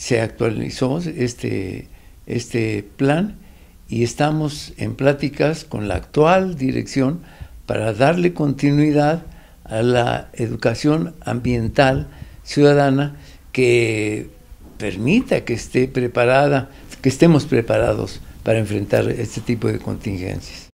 se actualizó este, este plan y estamos en pláticas con la actual dirección para darle continuidad a la educación ambiental ciudadana que permita que esté preparada, que estemos preparados para enfrentar este tipo de contingencias.